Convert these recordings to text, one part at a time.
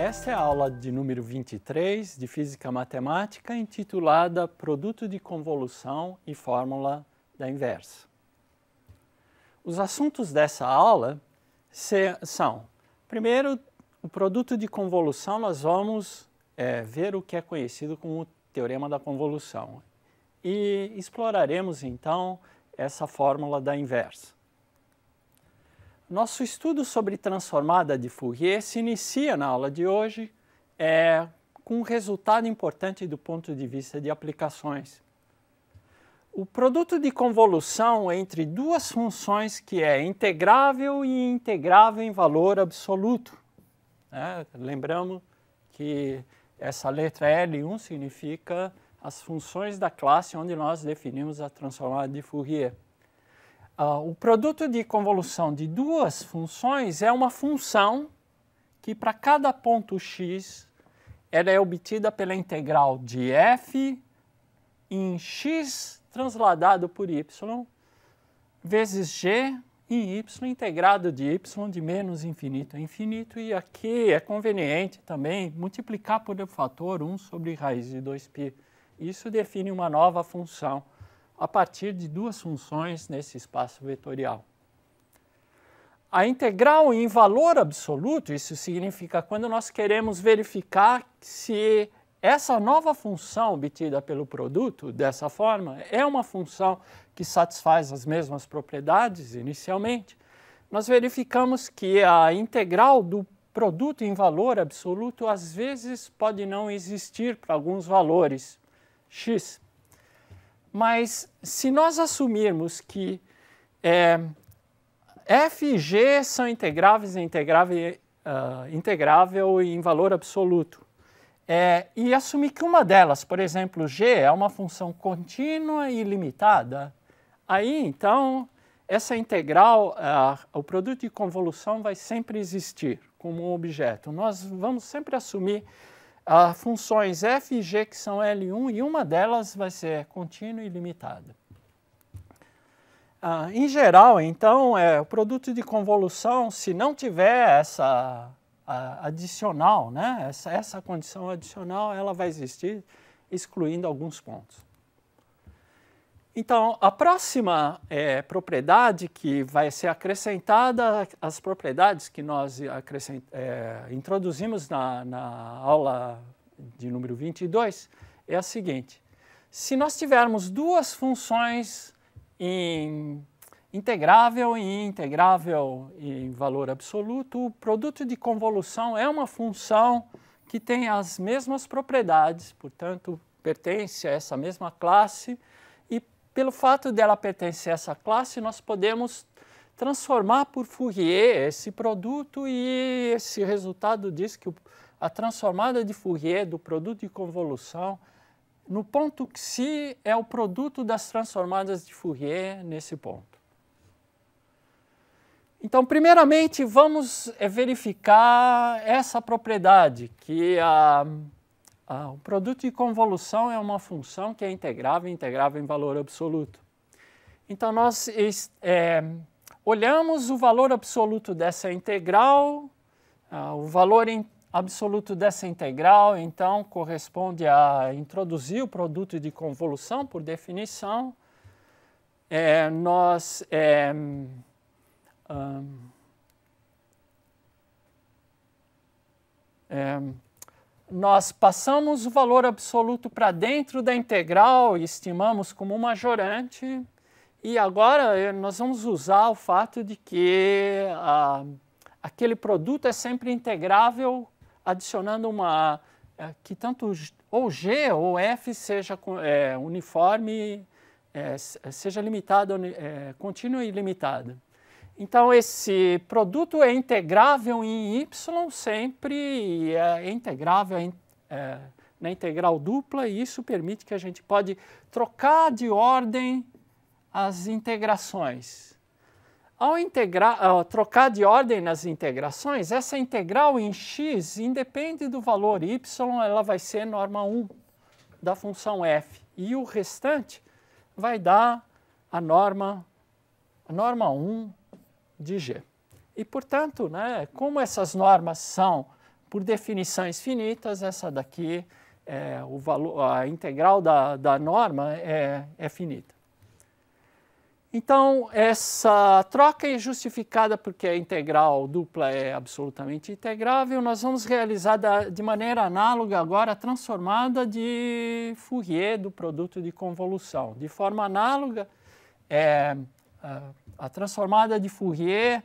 Esta é a aula de número 23 de Física Matemática, intitulada Produto de Convolução e Fórmula da Inversa. Os assuntos dessa aula são, primeiro, o produto de convolução, nós vamos é, ver o que é conhecido como o Teorema da Convolução. E exploraremos, então, essa fórmula da inversa. Nosso estudo sobre transformada de Fourier se inicia na aula de hoje é, com um resultado importante do ponto de vista de aplicações. O produto de convolução é entre duas funções que é integrável e integrável em valor absoluto. Né? Lembramos que essa letra L1 significa as funções da classe onde nós definimos a transformada de Fourier. Uh, o produto de convolução de duas funções é uma função que para cada ponto x ela é obtida pela integral de f em x transladado por y vezes g em y integrado de y de menos infinito a infinito e aqui é conveniente também multiplicar por o fator 1 sobre raiz de 2π. Isso define uma nova função a partir de duas funções nesse espaço vetorial. A integral em valor absoluto, isso significa quando nós queremos verificar se essa nova função obtida pelo produto, dessa forma, é uma função que satisfaz as mesmas propriedades inicialmente, nós verificamos que a integral do produto em valor absoluto às vezes pode não existir para alguns valores x. Mas se nós assumirmos que é, f e g são integráveis e integrável, uh, integrável em valor absoluto, é, e assumir que uma delas, por exemplo, g é uma função contínua e limitada, aí então essa integral, uh, o produto de convolução vai sempre existir como um objeto. Nós vamos sempre assumir uh, funções f e g que são L1 e uma delas vai ser contínua e limitada. Uh, em geral, então, é, o produto de convolução, se não tiver essa uh, adicional, né, essa, essa condição adicional, ela vai existir excluindo alguns pontos. Então, a próxima é, propriedade que vai ser acrescentada às propriedades que nós é, introduzimos na, na aula de número 22 é a seguinte. Se nós tivermos duas funções em integrável e integrável em valor absoluto, o produto de convolução é uma função que tem as mesmas propriedades, portanto, pertence a essa mesma classe pelo fato dela pertencer a essa classe, nós podemos transformar por Fourier esse produto e esse resultado diz que a transformada de Fourier do produto de convolução no ponto que é o produto das transformadas de Fourier nesse ponto. Então, primeiramente, vamos eh, verificar essa propriedade que a ah, o produto de convolução é uma função que é integrável, integrável em valor absoluto. Então, nós é, olhamos o valor absoluto dessa integral, ah, o valor absoluto dessa integral, então, corresponde a introduzir o produto de convolução, por definição. É, nós... É, um, é, nós passamos o valor absoluto para dentro da integral e estimamos como um majorante, e agora eh, nós vamos usar o fato de que ah, aquele produto é sempre integrável, adicionando uma eh, que tanto ou G ou F seja é, uniforme, é, seja limitada, é, contínua e limitada. Então, esse produto é integrável em Y sempre, é integrável em, é, na é, né, integral dupla, e isso permite que a gente pode trocar de ordem as integrações. Ao, integrar, ao trocar de ordem nas integrações, essa integral em x independe do valor y, ela vai ser norma 1 da função f. E o restante vai dar a norma, a norma 1 de G. E, portanto, né, como essas normas são, por definições finitas, essa daqui, é, o valor, a integral da, da norma é, é finita. Então, essa troca é justificada porque a integral dupla é absolutamente integrável. Nós vamos realizar da, de maneira análoga agora a transformada de Fourier do produto de convolução. De forma análoga, é, a transformada de Fourier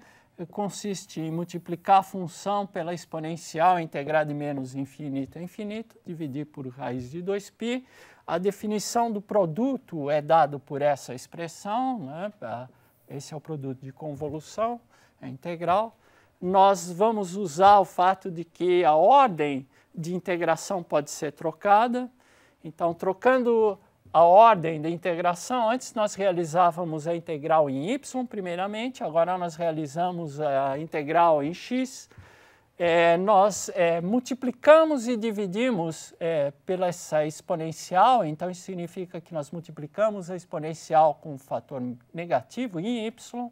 consiste em multiplicar a função pela exponencial integrada de menos infinito a infinito, dividir por raiz de 2π. A definição do produto é dado por essa expressão, né? esse é o produto de convolução, é integral. Nós vamos usar o fato de que a ordem de integração pode ser trocada, então trocando a ordem da integração, antes nós realizávamos a integral em y, primeiramente, agora nós realizamos a integral em x. É, nós é, multiplicamos e dividimos é, pela essa exponencial, então isso significa que nós multiplicamos a exponencial com o fator negativo em y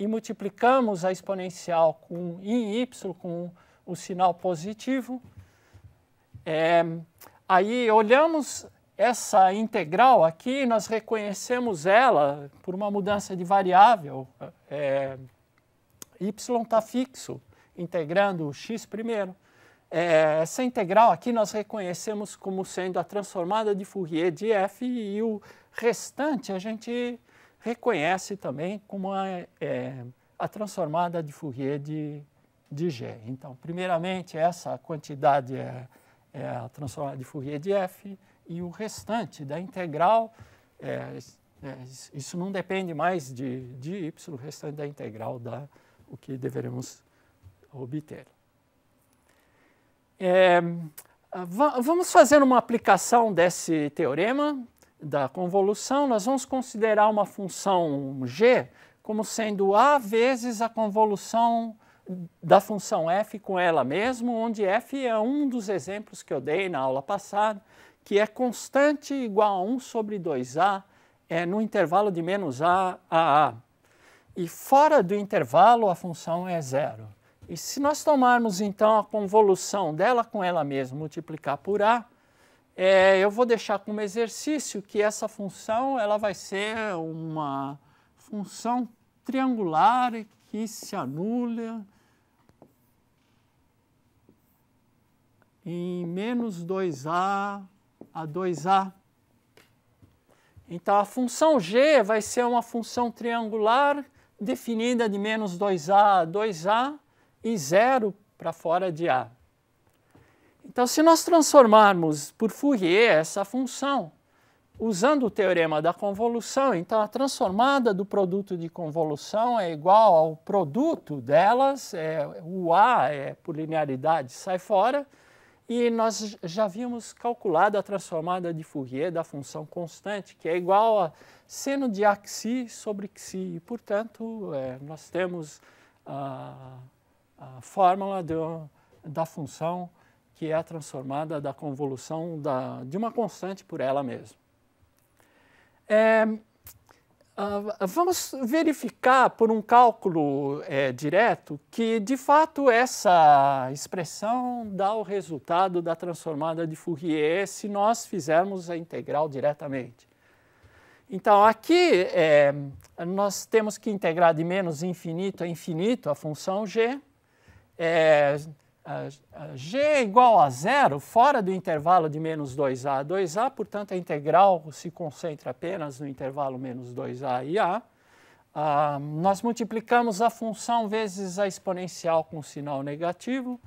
e multiplicamos a exponencial com em y com o sinal positivo. É, aí olhamos essa integral aqui, nós reconhecemos ela por uma mudança de variável. É, y está fixo, integrando o x primeiro. É, essa integral aqui nós reconhecemos como sendo a transformada de Fourier de f e o restante a gente reconhece também como a, é, a transformada de Fourier de, de G. Então, primeiramente, essa quantidade é, é a transformada de Fourier de f, e o restante da integral, é, é, isso não depende mais de, de y, o restante da integral dá o que deveremos obter. É, vamos fazer uma aplicação desse teorema da convolução. Nós vamos considerar uma função g como sendo a vezes a convolução da função f com ela mesma, onde f é um dos exemplos que eu dei na aula passada que é constante igual a 1 sobre 2A é, no intervalo de menos A a A. E fora do intervalo, a função é zero. E se nós tomarmos, então, a convolução dela com ela mesma, multiplicar por A, é, eu vou deixar como exercício que essa função ela vai ser uma função triangular que se anula em menos 2A a2A. Então, a função g vai ser uma função triangular definida de menos 2a a 2a e zero para fora de a. Então, se nós transformarmos por Fourier essa função, usando o teorema da convolução, então a transformada do produto de convolução é igual ao produto delas, é, o a é por linearidade sai fora, e nós já havíamos calculado a transformada de Fourier da função constante, que é igual a seno de axi sobre xi. E, portanto, é, nós temos a, a fórmula da função que é a transformada da convolução da, de uma constante por ela mesma. É, ah, vamos verificar por um cálculo é, direto que, de fato, essa expressão dá o resultado da transformada de Fourier se nós fizermos a integral diretamente. Então, aqui é, nós temos que integrar de menos infinito a infinito a função g. É, g igual a zero, fora do intervalo de menos 2a a 2a, portanto a integral se concentra apenas no intervalo menos 2a e a, nós multiplicamos a função vezes a exponencial com sinal negativo.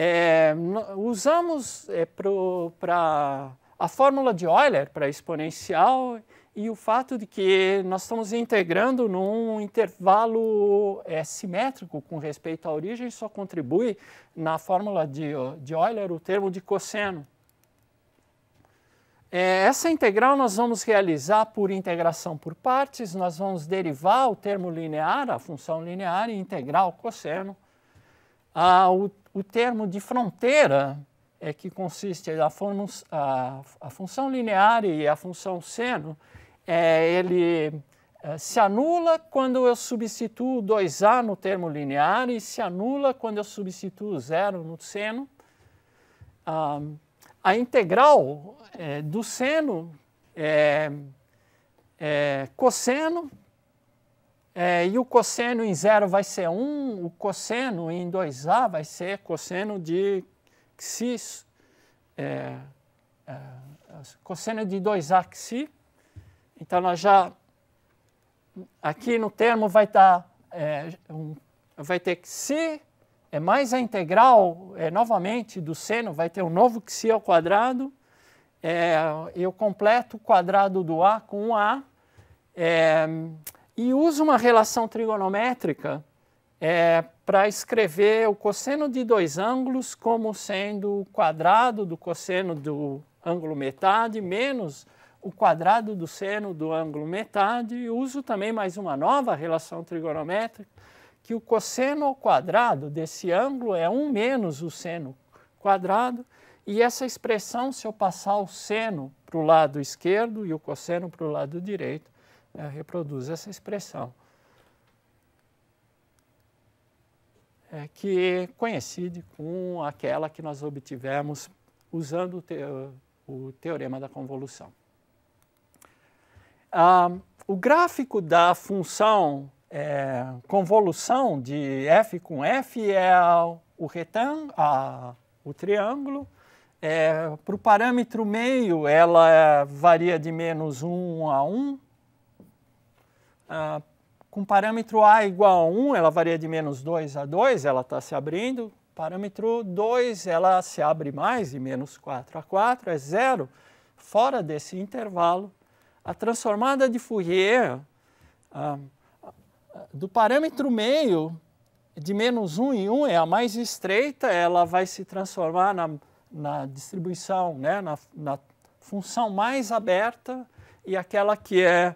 É, usamos é, para a fórmula de Euler para exponencial e o fato de que nós estamos integrando num intervalo é, simétrico com respeito à origem só contribui na fórmula de, de Euler o termo de cosseno. É, essa integral nós vamos realizar por integração por partes, nós vamos derivar o termo linear, a função linear, e integrar o cosseno. Ah, o, o termo de fronteira é que consiste a, a, a função linear e a função seno é, ele é, se anula quando eu substituo 2A no termo linear e se anula quando eu substituo zero no seno. Ah, a integral é, do seno é, é cosseno, é, e o cosseno em zero vai ser 1, um, o cosseno em 2A vai ser cosseno de xi, é, é, cosseno de 2A xi, então, nós já. Aqui no termo vai estar. Tá, é, um, vai ter que se é mais a integral, é, novamente, do seno, vai ter um novo que se ao quadrado. É, eu completo o quadrado do A com um A. É, e uso uma relação trigonométrica é, para escrever o cosseno de dois ângulos como sendo o quadrado do cosseno do ângulo metade menos o quadrado do seno do ângulo metade e uso também mais uma nova relação trigonométrica, que o cosseno ao quadrado desse ângulo é 1 menos o seno quadrado, e essa expressão, se eu passar o seno para o lado esquerdo e o cosseno para o lado direito, né, reproduz essa expressão. É, que coincide com aquela que nós obtivemos usando o, te o teorema da convolução. Ah, o gráfico da função é, convolução de f com f é o retângulo, o triângulo. É, Para o parâmetro meio, ela é, varia de menos 1 a 1. Ah, com parâmetro a igual a 1, ela varia de menos 2 a 2, ela está se abrindo. Parâmetro 2, ela se abre mais, de menos 4 a 4, é zero. Fora desse intervalo, a transformada de Fourier ah, do parâmetro meio de menos 1 um em 1 um é a mais estreita, ela vai se transformar na, na distribuição, né, na, na função mais aberta e aquela que é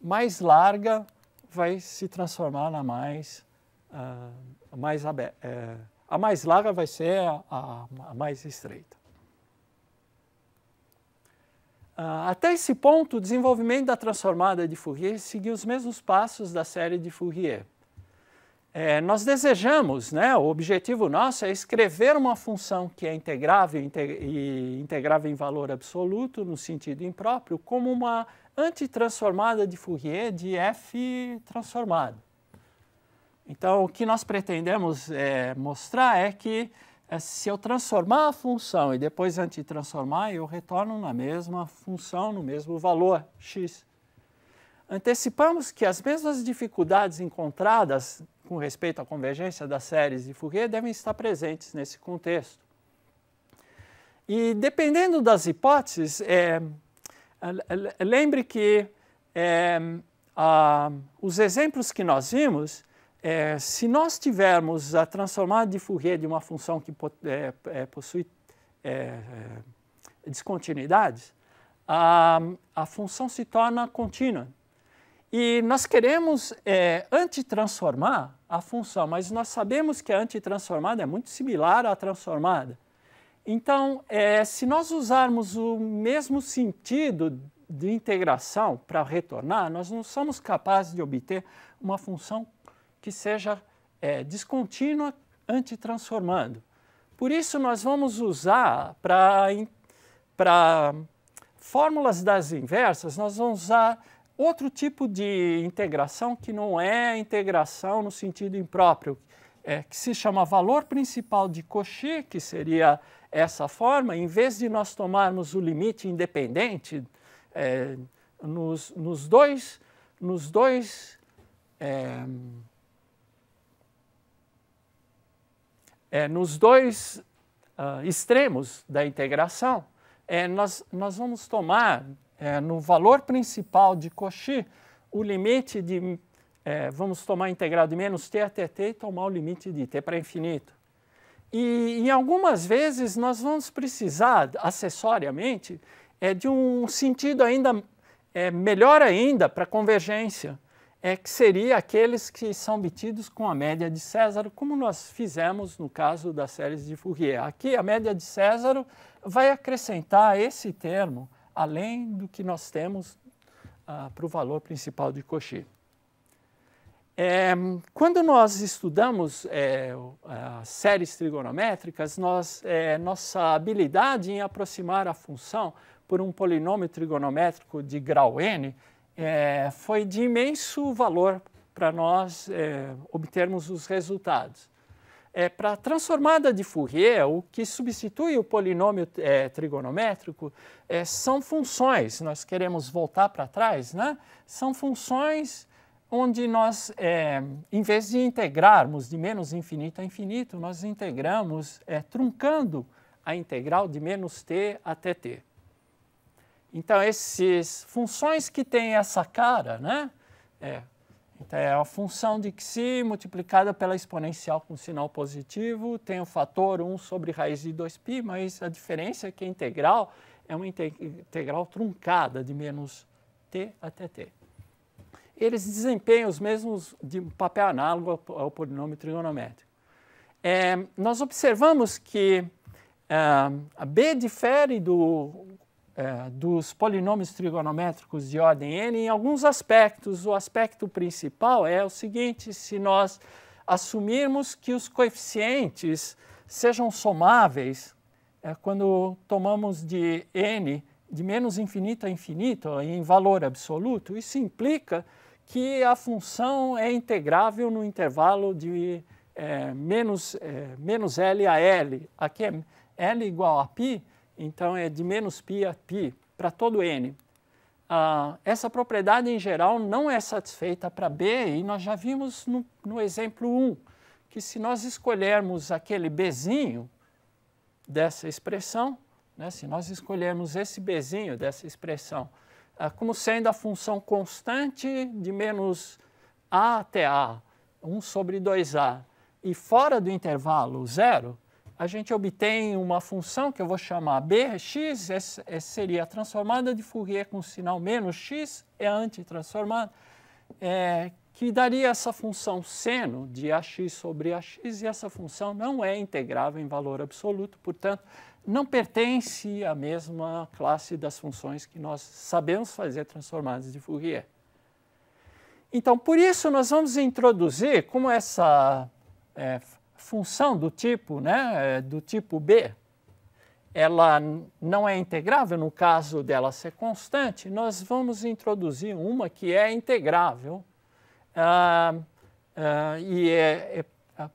mais larga vai se transformar na mais, uh, mais aberta. É, a mais larga vai ser a, a, a mais estreita. Ah, até esse ponto, o desenvolvimento da transformada de Fourier seguiu os mesmos passos da série de Fourier. É, nós desejamos, né, o objetivo nosso é escrever uma função que é integrável e integrável em valor absoluto, no sentido impróprio, como uma antitransformada de Fourier de F transformado. Então, o que nós pretendemos é, mostrar é que é, se eu transformar a função e depois antitransformar, eu retorno na mesma função, no mesmo valor, x. Antecipamos que as mesmas dificuldades encontradas com respeito à convergência das séries de Fourier devem estar presentes nesse contexto. E dependendo das hipóteses, é, é, é lembre que é, a, os exemplos que nós vimos é, se nós tivermos a transformada de Fourier de uma função que é, é, possui é, é, descontinuidades, a, a função se torna contínua. E nós queremos é, antitransformar a função, mas nós sabemos que a antitransformada é muito similar à transformada. Então, é, se nós usarmos o mesmo sentido de integração para retornar, nós não somos capazes de obter uma função que seja é, descontínua antitransformando. Por isso, nós vamos usar para fórmulas das inversas, nós vamos usar outro tipo de integração que não é integração no sentido impróprio, é, que se chama valor principal de Cauchy, que seria essa forma, em vez de nós tomarmos o limite independente é, nos, nos, dois, nos dois é, é, nos dois uh, extremos da integração, é, nós, nós vamos tomar é, no valor principal de Cauchy o limite de, é, vamos tomar integral de menos t até t e tomar o limite de t para infinito. E em algumas vezes nós vamos precisar, acessoriamente, é, de um sentido ainda é, melhor ainda para convergência é, que seria aqueles que são obtidos com a média de César, como nós fizemos no caso das séries de Fourier. Aqui, a média de César vai acrescentar esse termo, além do que nós temos ah, para o valor principal de Cauchy. É, quando nós estudamos é, séries trigonométricas, nós, é, nossa habilidade em aproximar a função por um polinômio trigonométrico de grau n é, foi de imenso valor para nós é, obtermos os resultados. É, para a transformada de Fourier, o que substitui o polinômio é, trigonométrico é, são funções. Nós queremos voltar para trás, né? São funções onde nós, é, em vez de integrarmos de menos infinito a infinito, nós integramos é, truncando a integral de menos t até t. Então, essas funções que têm essa cara, né? É, então, é a função de xi multiplicada pela exponencial com sinal positivo, tem o fator 1 sobre raiz de 2π, mas a diferença é que a integral é uma integral truncada de menos t até t. Eles desempenham os mesmos de papel análogo ao, ao polinômio trigonométrico. É, nós observamos que é, a b difere do é, dos polinômios trigonométricos de ordem n em alguns aspectos. O aspecto principal é o seguinte: se nós assumirmos que os coeficientes sejam somáveis, é, quando tomamos de n de menos infinito a infinito em valor absoluto, isso implica que a função é integrável no intervalo de é, menos, é, menos L a L. Aqui é L igual a π, então, é de menos π a π para todo n. Ah, essa propriedade, em geral, não é satisfeita para b, e nós já vimos no, no exemplo 1, que se nós escolhermos aquele bzinho dessa expressão, né, se nós escolhermos esse bzinho dessa expressão ah, como sendo a função constante de menos a até a, 1 sobre 2a, e fora do intervalo zero, a gente obtém uma função que eu vou chamar bx, essa é, é, seria a transformada de Fourier com sinal menos x, é a antitransformada, é, que daria essa função seno de ax sobre ax, e essa função não é integrável em valor absoluto, portanto, não pertence à mesma classe das funções que nós sabemos fazer transformadas de Fourier. Então, por isso, nós vamos introduzir, como essa é, função do tipo, né, é, do tipo B, ela não é integrável, no caso dela ser constante, nós vamos introduzir uma que é integrável ah, ah, e é, é,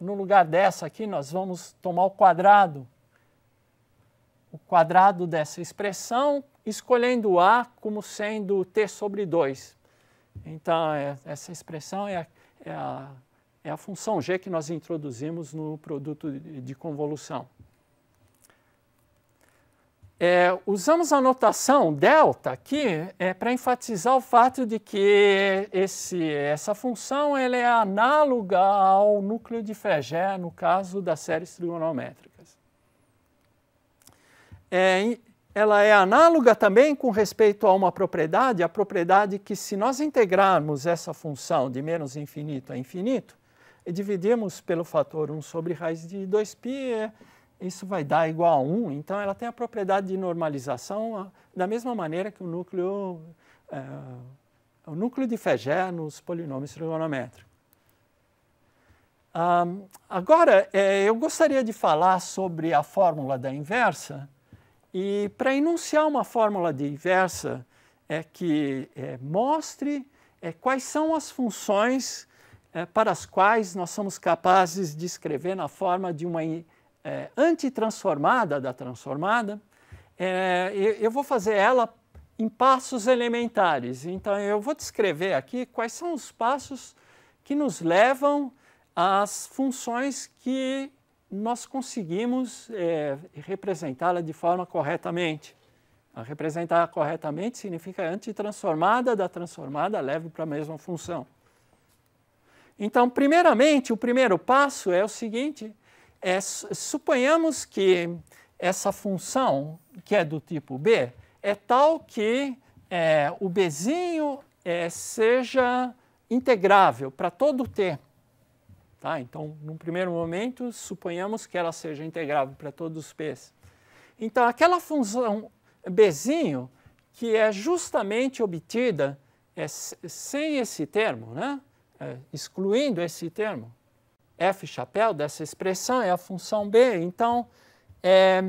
no lugar dessa aqui nós vamos tomar o quadrado, o quadrado dessa expressão, escolhendo A como sendo T sobre 2. Então, é, essa expressão é a, é a é a função g que nós introduzimos no produto de convolução. É, usamos a notação delta aqui é, para enfatizar o fato de que esse, essa função ela é análoga ao núcleo de Fegé, no caso das séries trigonométricas. É, ela é análoga também com respeito a uma propriedade, a propriedade que se nós integrarmos essa função de menos infinito a infinito, e dividimos pelo fator 1 sobre raiz de 2π, é, isso vai dar igual a 1. Então, ela tem a propriedade de normalização da mesma maneira que o núcleo, é, o núcleo de Fegé nos polinômios trigonométricos. agora, é, eu gostaria de falar sobre a fórmula da inversa. E para enunciar uma fórmula de inversa, é que é, mostre é, quais são as funções eh, para as quais nós somos capazes de escrever na forma de uma eh, antitransformada da transformada, eu, eh, eu vou fazer ela em passos elementares. Então, eu vou descrever aqui quais são os passos que nos levam às funções que nós conseguimos é, representá-la de forma corretamente. A ah, representar corretamente significa antitransformada da transformada leve para a mesma função. Então, primeiramente, o primeiro passo é o seguinte: é, suponhamos que essa função, que é do tipo b, é tal que é, o bzinho é, seja integrável para todo t. Tá? Então, num primeiro momento, suponhamos que ela seja integrável para todos os p's. Então, aquela função bzinho, que é justamente obtida é, sem esse termo, né? É, excluindo esse termo. F chapéu dessa expressão é a função B. Então, é,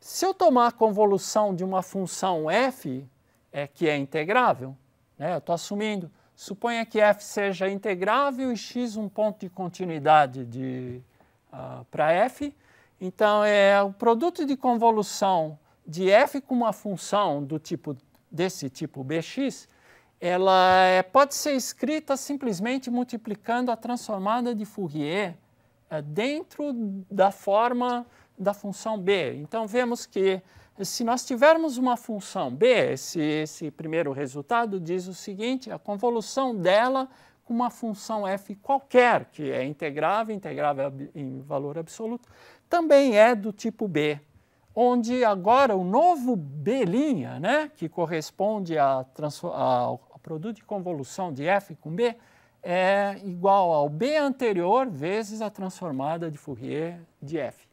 se eu tomar a convolução de uma função f, é, que é integrável, né, eu estou assumindo, suponha que f seja integrável e x um ponto de continuidade de, uh, ah, para f, então é o produto de convolução de f com uma função do tipo desse tipo bx ela é, pode ser escrita simplesmente multiplicando a transformada de Fourier é, dentro da forma da função b. Então vemos que eh, se nós tivermos uma função b, esse, esse primeiro resultado diz o seguinte: a convolução dela com uma função f qualquer, que é integrável, integrável em valor absoluto, também é do tipo b onde agora o novo B', né, que corresponde à, produto de convolução de F com B, é igual ao B anterior vezes a transformada de Fourier de F.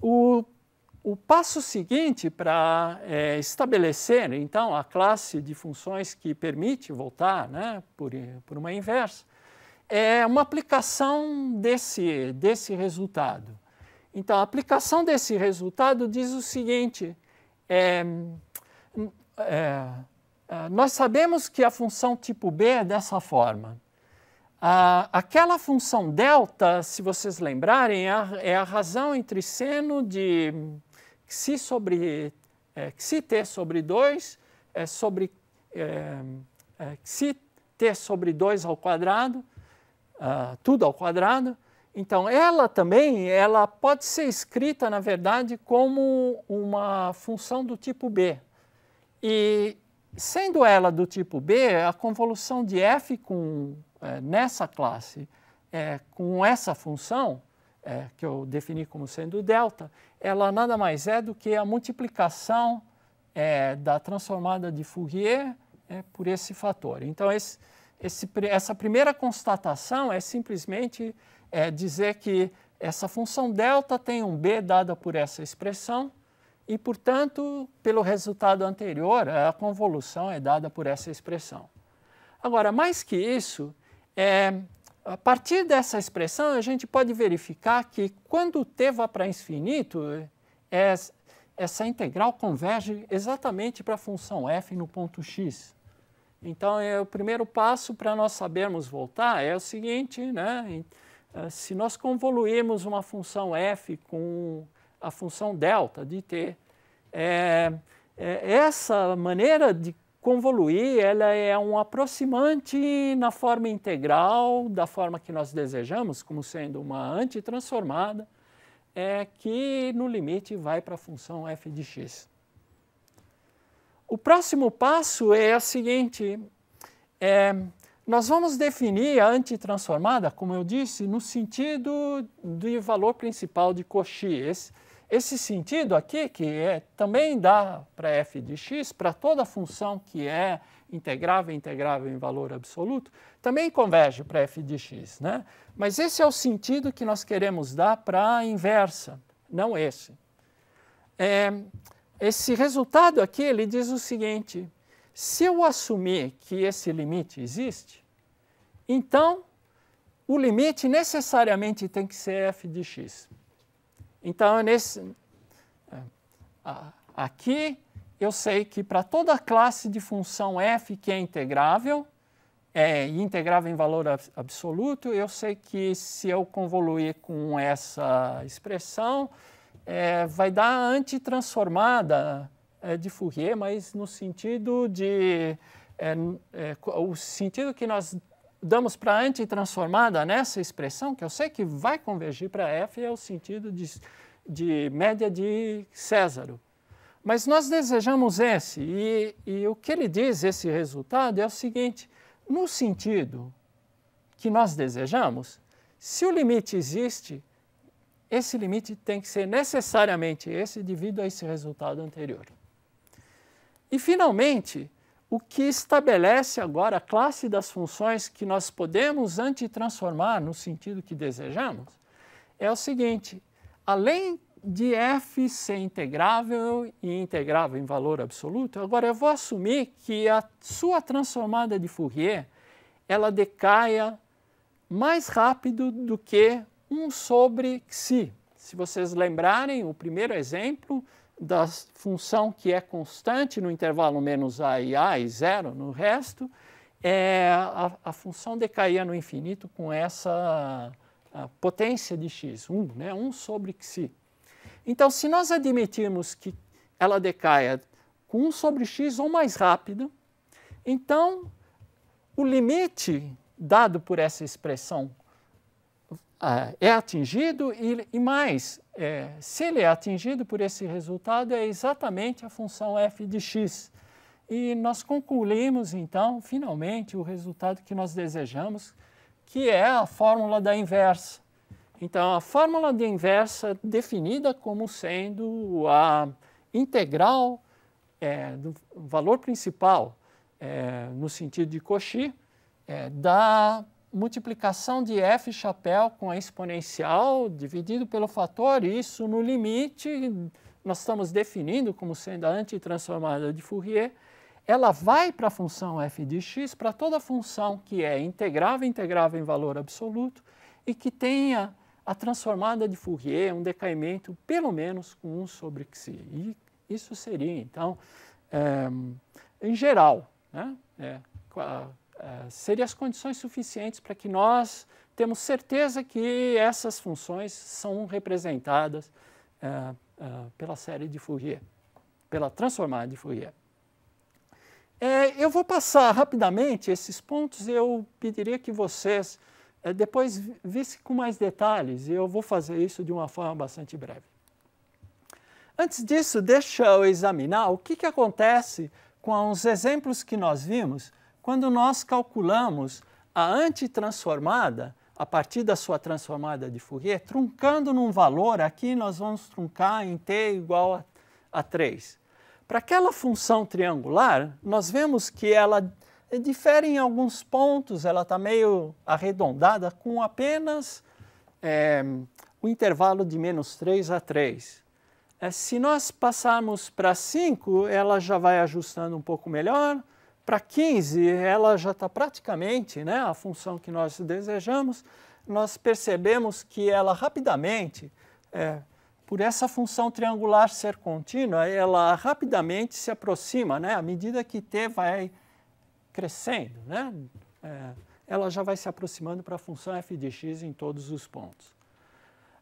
O, o passo seguinte para é, estabelecer, então, a classe de funções que permite voltar né, por, por uma inversa, é uma aplicação desse, desse resultado. Então, a aplicação desse resultado diz o seguinte: é, é, ah, nós sabemos que a função tipo B é dessa forma. Ah, aquela função delta, se vocês lembrarem, é a, é a razão entre seno de xi sobre é, xi t sobre 2 é, sobre é, é, xi t sobre 2 ao quadrado, ah, tudo ao quadrado. Então, ela também ela pode ser escrita, na verdade, como uma função do tipo B. E Sendo ela do tipo B, a convolução de f com, é, nessa classe é, com essa função, é, que eu defini como sendo delta, ela nada mais é do que a multiplicação é, da transformada de Fourier é, por esse fator. Então, esse, esse, essa primeira constatação é simplesmente é, dizer que essa função delta tem um b dada por essa expressão, e, portanto, pelo resultado anterior, a convolução é dada por essa expressão. Agora, mais que isso, é, a partir dessa expressão, a gente pode verificar que quando t vá para infinito, é, essa integral converge exatamente para a função f no ponto x. Então, é, o primeiro passo para nós sabermos voltar é o seguinte, né? se nós convoluirmos uma função f com a função delta, de ter. É, é, essa maneira de convoluir, ela é um aproximante na forma integral, da forma que nós desejamos, como sendo uma antitransformada, é, que no limite vai para a função f de x. O próximo passo é o seguinte, é, nós vamos definir a antitransformada, como eu disse, no sentido de valor principal de Cauchy. Esse, esse sentido aqui, que é, também dá para f de x, para toda função que é integrável, integrável em valor absoluto, também converge para f de x. Né? Mas esse é o sentido que nós queremos dar para a inversa, não esse. É, esse resultado aqui ele diz o seguinte, se eu assumir que esse limite existe, então o limite necessariamente tem que ser f de x. Então, nesse, é, aqui eu sei que para toda classe de função f que é integrável, é integrável em valor absoluto, eu sei que se eu convoluir com essa expressão, é, vai dar antitransformada é, de Fourier, mas no sentido de... É, é o sentido que nós damos para antitransformada nessa expressão, que eu sei que vai convergir para F, é o sentido de, de média de Césaro. Mas nós desejamos esse, e, e, o que ele diz, esse resultado, é o seguinte: no sentido que nós desejamos, se o limite existe, esse limite tem que ser necessariamente esse devido a esse resultado anterior. E, finalmente, o que estabelece agora a classe das funções que nós podemos antitransformar no sentido que desejamos, é o seguinte: além de f ser integrável e integrável em valor absoluto, agora eu vou assumir que a sua transformada de Fourier ela decaia mais rápido do que 1 sobre si. Se vocês lembrarem, o primeiro exemplo da função que é constante no intervalo menos a e a e zero no resto, é a, a função decaía no infinito com essa potência de x, 1, né? 1 sobre xi. Então, se nós admitirmos que ela decaia com 1 sobre x ou mais rápido, então o limite dado por essa expressão ah, é atingido e, e mais, é, se ele é atingido por esse resultado, é exatamente a função f de x. E nós concluímos, então, finalmente, o resultado que nós desejamos, que é a fórmula da inversa. Então, a fórmula de inversa definida como sendo a integral é, do valor principal, é, no sentido de Cauchy, é, da multiplicação de f chapéu com a exponencial dividido pelo fator, isso no limite, nós estamos definindo como sendo a antitransformada de Fourier, ela vai para a função f de x, para toda função que é integrável, integrável em valor absoluto e que tenha a transformada de Fourier, um decaimento pelo menos com 1 sobre xi. E isso seria, então, é, em geral, né? É, ah, seriam as condições suficientes para que nós temos certeza que essas funções são representadas uh, uh, pela série de Fourier, pela transformada de Fourier. É, eu vou passar rapidamente esses pontos, e eu pediria que vocês é, depois vissem com mais detalhes, e eu vou fazer isso de uma forma bastante breve. Antes disso, deixa eu examinar o que, que acontece com os exemplos que nós vimos quando nós calculamos a antitransformada a partir da sua transformada de Fourier, truncando num valor, aqui nós vamos truncar em t igual a, a 3. Para aquela função triangular, nós vemos que ela difere em alguns pontos, ela está meio arredondada com apenas é, o intervalo de menos 3 a 3. É, se nós passarmos para 5, ela já vai ajustando um pouco melhor, para 15, ela já está praticamente né, a função que nós desejamos. Nós percebemos que ela rapidamente, é, por essa função triangular ser contínua, ela rapidamente se aproxima, né, à medida que t vai crescendo, né, é, ela já vai se aproximando para a função f de x em todos os pontos.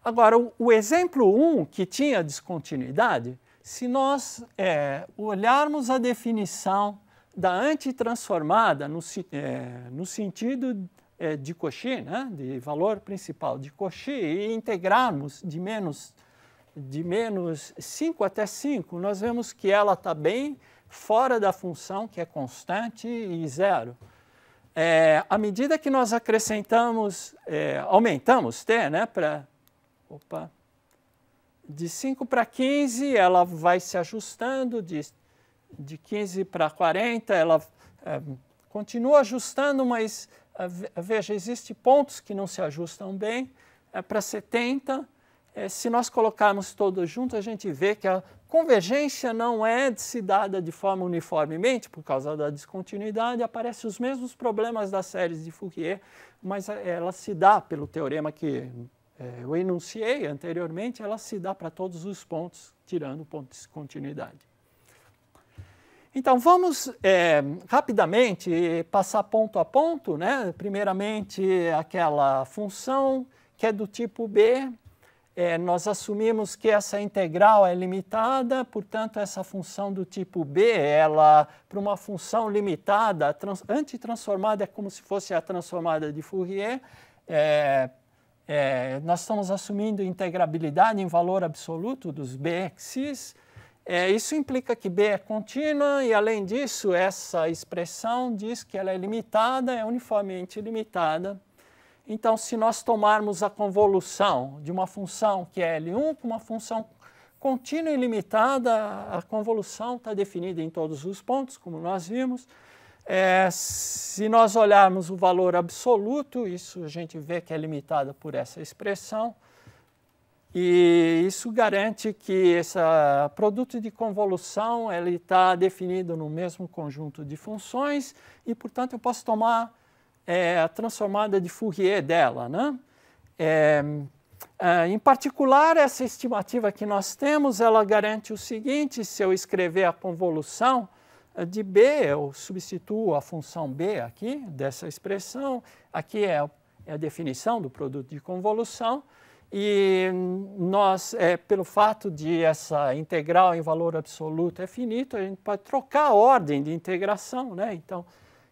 Agora, o, o exemplo 1, que tinha descontinuidade, se nós é, olharmos a definição da antitransformada no, é, no sentido é, de Cauchy, né, de valor principal de Cauchy, e integrarmos de menos de menos 5 até 5, nós vemos que ela está bem fora da função, que é constante, e zero. É, à medida que nós acrescentamos, é, aumentamos t, né, para, opa, de 5 para 15, ela vai se ajustando, de de 15 para 40, ela é, continua ajustando, mas é, é, veja, existem pontos que não se ajustam bem. É, para 70, é, se nós colocarmos todos juntos, a gente vê que a convergência não é se dada de forma uniformemente, por causa da descontinuidade, aparecem os mesmos problemas das séries de Fourier, mas é, ela se dá pelo teorema que é, eu enunciei anteriormente, ela se dá para todos os pontos, tirando o ponto de descontinuidade. Então, vamos é, rapidamente passar ponto a ponto, né? Primeiramente, aquela função que é do tipo B, é, nós assumimos que essa integral é limitada, portanto, essa função do tipo B, ela, para uma função limitada, trans, antitransformada, é como se fosse a transformada de Fourier, é, é, nós estamos assumindo integrabilidade em valor absoluto dos BXs, é, isso implica que B é contínua e, além disso, essa expressão diz que ela é limitada, é uniformemente limitada. Então, se nós tomarmos a convolução de uma função que é L1 com uma função contínua e limitada, a convolução está definida em todos os pontos, como nós vimos. É, se nós olharmos o valor absoluto, isso a gente vê que é limitada por essa expressão. E isso garante que esse produto de convolução ele está definido no mesmo conjunto de funções e, portanto, eu posso tomar é, a transformada de Fourier dela. Né? É, é, em particular, essa estimativa que nós temos, ela garante o seguinte, se eu escrever a convolução é, de B, eu substituo a função B aqui, dessa expressão, aqui é, é a definição do produto de convolução, e nós, é, pelo fato de essa integral em valor absoluto é finito, a gente pode trocar a ordem de integração. Né? Então,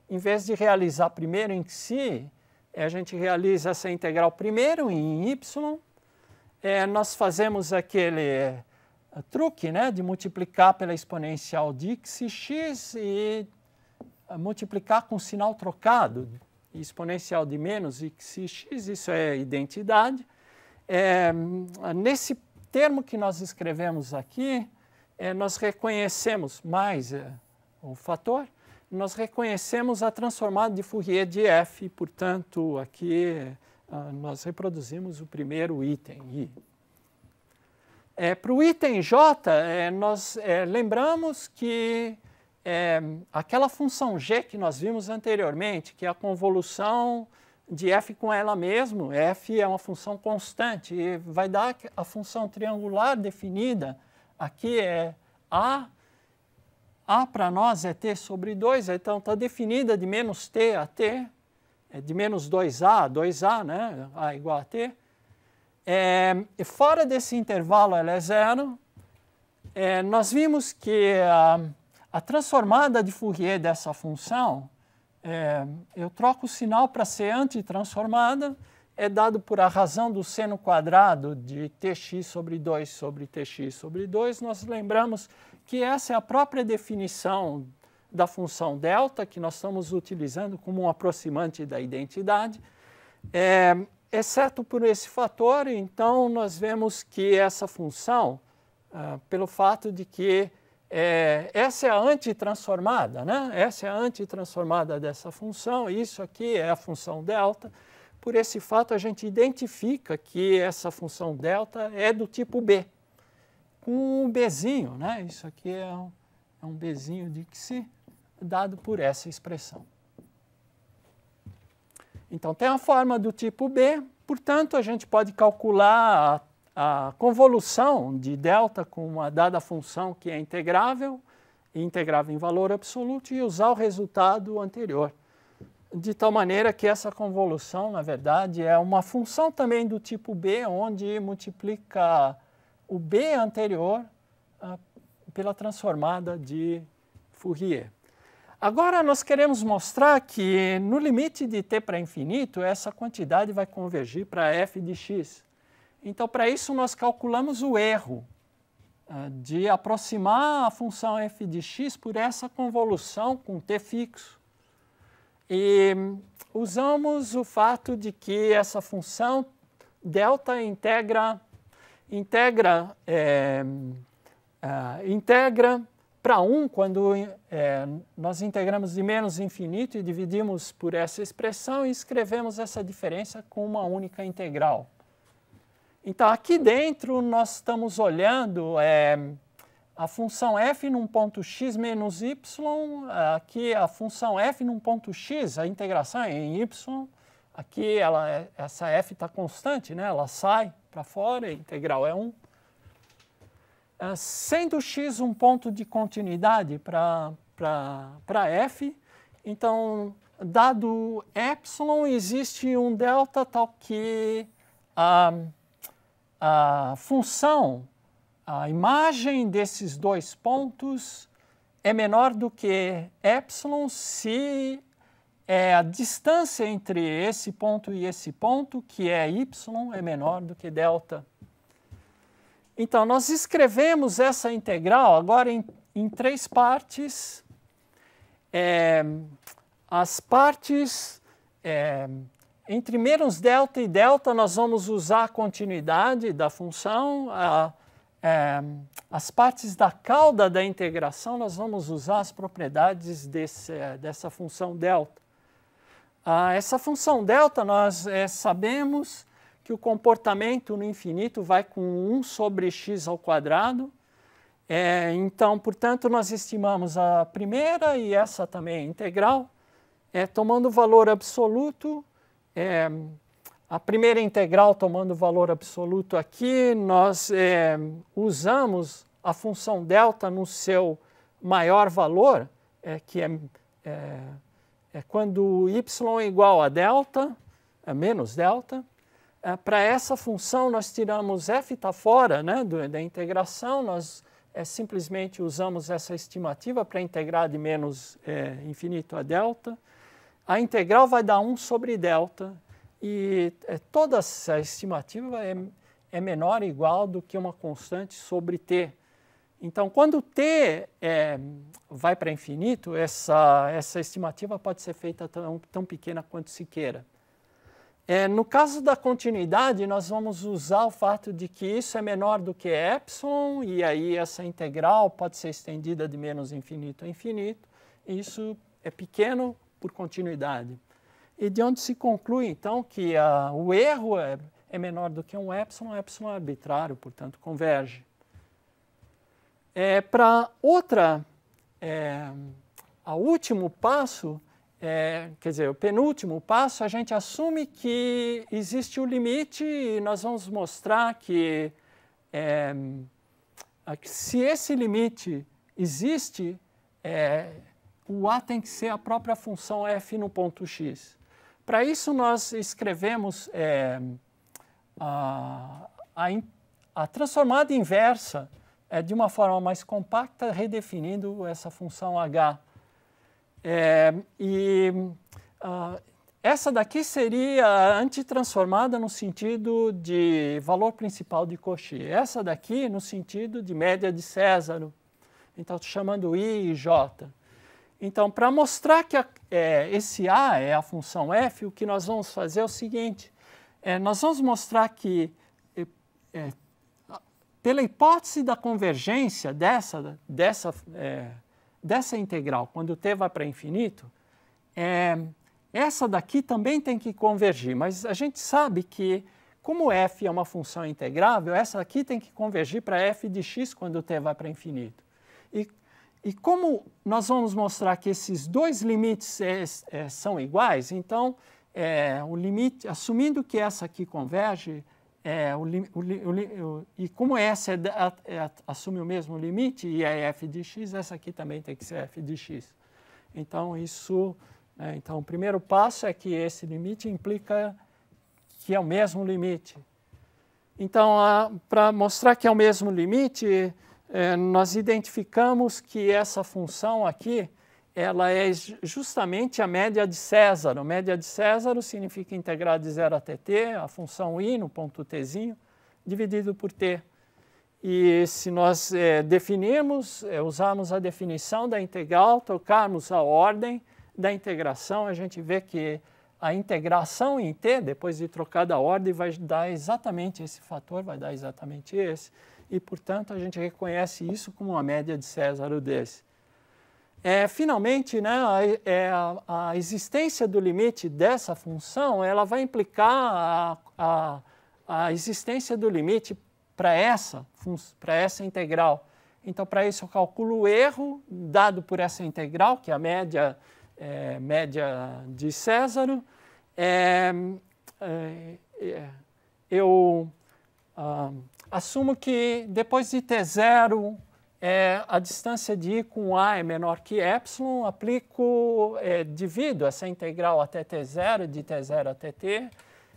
em vez de realizar primeiro em si, é, a gente realiza essa integral primeiro em y, é, nós fazemos aquele é, truque né, de multiplicar pela exponencial de x e é, multiplicar com sinal trocado, uhum. exponencial de menos x, isso é identidade. É, nesse termo que nós escrevemos aqui, é, nós reconhecemos mais é, o fator, nós reconhecemos a transformada de Fourier de F, e, portanto, aqui ah, nós reproduzimos o primeiro item, I. É, Para o item J, é, nós é, lembramos que é, aquela função G que nós vimos anteriormente, que é a convolução de f com ela mesmo, f é uma função constante, e vai dar a função triangular definida, aqui é a, a para nós é t sobre 2, então está definida de menos t a t, é de menos 2a a 2a, né? a igual a t, é, e fora desse intervalo ela é zero, é, nós vimos que a, a transformada de Fourier dessa função é, eu troco o sinal para ser antitransformada, é dado por a razão do seno quadrado de tx sobre 2 sobre tx sobre 2. Nós lembramos que essa é a própria definição da função delta, que nós estamos utilizando como um aproximante da identidade. É, exceto por esse fator, então nós vemos que essa função, ah, pelo fato de que é, essa é a antitransformada, né? Essa é a antitransformada dessa função, isso aqui é a função delta. Por esse fato, a gente identifica que essa função delta é do tipo B, com um Bzinho, né? Isso aqui é um, é um Bzinho de que se dado por essa expressão. Então, tem a forma do tipo B, portanto, a gente pode calcular a a convolução de delta com uma dada função que é integrável, integrável em valor absoluto e usar o resultado anterior. De tal maneira que essa convolução, na verdade, é uma função também do tipo B, onde multiplica o B anterior ah, pela transformada de Fourier. Agora, nós queremos mostrar que no limite de t para infinito, essa quantidade vai convergir para f de x. Então, para isso, nós calculamos o erro ah, de aproximar a função f de x por essa convolução com t fixo. E usamos o fato de que essa função delta integra integra é, é integra para 1 quando é, nós integramos de menos infinito e dividimos por essa expressão e escrevemos essa diferença com uma única integral. Então, aqui dentro, nós estamos olhando é, a função f num ponto x menos y, aqui a função f num ponto x, a integração é em y, aqui ela, é, essa f está constante, né? ela sai para fora, a é integral é 1. É, sendo x um ponto de continuidade para f, então, dado ε, existe um delta tal que a função, a imagem desses dois pontos é menor do que epsilon se é a distância entre esse ponto e esse ponto, que é y, é menor do que delta. Então, nós escrevemos essa integral agora em, em três partes. É, as partes é, entre menos delta e delta, nós vamos usar a continuidade da função, a, é, as partes da cauda da integração, nós vamos usar as propriedades desse, dessa função delta. Ah, essa função delta, nós é, sabemos que o comportamento no infinito vai com 1 sobre x ao quadrado. É, então, portanto, nós estimamos a primeira e essa também integral, é, tomando o valor absoluto é, a primeira integral tomando valor absoluto aqui, nós é, usamos a função delta no seu maior valor, é, que é, é, é quando y é igual a delta, é menos delta, é, para essa função nós tiramos f está fora né, do, da integração, nós é, simplesmente usamos essa estimativa para integrar de menos é, infinito a delta. A integral vai dar 1 sobre delta e é, toda essa estimativa é, é menor ou igual do que uma constante sobre t. Então, quando t é, vai para infinito, essa, essa estimativa pode ser feita tão, tão pequena quanto se queira. É, no caso da continuidade, nós vamos usar o fato de que isso é menor do que epsilon, e aí essa integral pode ser estendida de menos infinito a infinito. E isso é pequeno por continuidade. E de onde se conclui, então, que ah, o erro é, é, menor do que um epsilon, epsilon é arbitrário, portanto, converge. É, Para outra, é, a último passo, é, quer dizer, o penúltimo passo, a gente assume que existe o limite e nós vamos mostrar que é, se esse limite existe, é, o A tem que ser a própria função f no ponto x. Para isso, nós escrevemos é, a, a, a, transformada inversa é, de uma forma mais compacta, redefinindo essa função h. É, e essa daqui seria a antitransformada no sentido de valor principal de Cauchy. Essa daqui no sentido de média de César. Então, estou chamando I e J. Então, para mostrar que a, é, esse A é a função f, o que nós vamos fazer é o seguinte: é, nós vamos mostrar que, é, é pela hipótese da convergência dessa, dessa, é, dessa integral, quando t vai para infinito, é, essa daqui também tem que convergir, mas a gente sabe que, como f é uma função integrável, essa daqui tem que convergir para f de x quando t vai para infinito. E e como nós vamos mostrar que esses dois limites é, é, são iguais, então é, o limite, assumindo que essa aqui converge, é, o, o, o, e como essa é é, assume o mesmo limite e é f de x, essa aqui também tem que ser f de x. Então isso, né, então o primeiro passo é que esse limite implica que é o mesmo limite. Então, para mostrar que é o mesmo limite, é, nós identificamos que essa função aqui ela é justamente a média de César. A média de César significa integrar de zero a t a função i no ponto tzinho, dividido por t. E se nós é, definirmos, é, usarmos a definição da integral, trocarmos a ordem da integração, a gente vê que a integração em t, depois de trocada a ordem, vai dar exatamente esse fator, vai dar exatamente esse e, portanto, a gente reconhece isso como uma média de César desse. É, finalmente, né, é, a, a, existência do limite dessa função ela vai implicar a, a, a existência do limite para essa, para essa integral. Então, para isso, eu calculo o erro dado por essa integral, que é a média, é, média de Césaro. É, é, é, eu, ah, assumo que depois de T0, é, a distância de I com A é menor que Y, aplico, é, divido essa integral até T0, de T0 até T.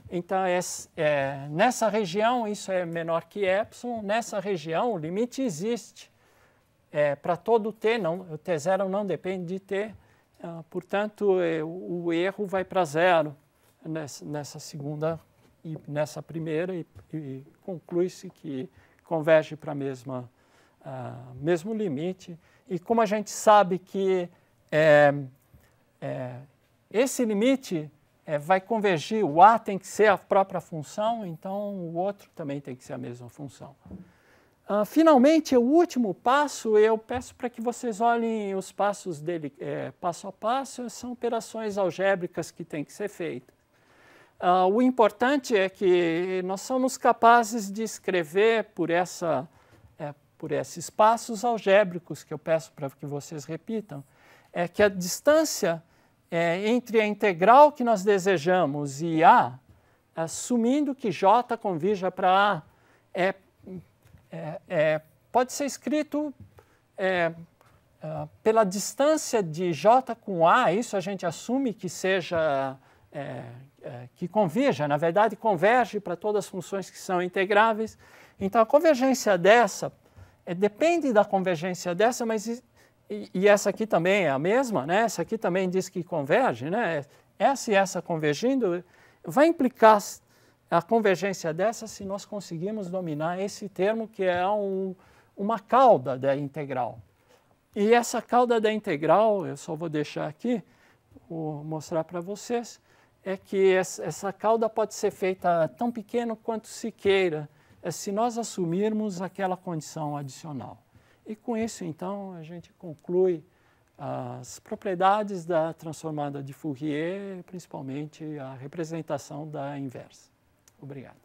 Então, é, nessa região, isso é menor que Y. Nessa região, o limite existe é, para todo T. Não, o T0 não depende de T. Ah, portanto, é, o erro vai para zero nessa, nessa segunda e nessa primeira e, e conclui-se que converge para a mesma uh, mesmo limite e como a gente sabe que é, é, esse limite é, vai convergir o a tem que ser a própria função então o outro também tem que ser a mesma função Uh, finalmente, o último passo, eu peço para que vocês olhem os passos dele é, passo a passo, são operações algébricas que têm que ser feitas. Uh, o importante é que nós somos capazes de escrever por, essa, é, por esses passos algébricos que eu peço para que vocês repitam, é que a distância é, entre a integral que nós desejamos e A, assumindo que J convija para A, é, é, é, pode ser escrito é, ah, pela distância de J com A, isso a gente assume que seja é, é, que convija, na verdade, converge para todas as funções que são integráveis. Então, a convergência dessa é, depende da convergência dessa, mas e, e, essa aqui também é a mesma, né? Essa aqui também diz que converge, né? Essa e essa convergindo vai implicar a convergência dessa se nós conseguirmos dominar esse termo que é um, uma cauda da integral. E essa cauda da integral, eu só vou deixar aqui, vou mostrar para vocês, é que essa cauda pode ser feita tão pequeno quanto se queira, é, se nós assumirmos aquela condição adicional. E com isso, então, a gente conclui as propriedades da transformada de Fourier, principalmente a representação da inversa. Obrigado.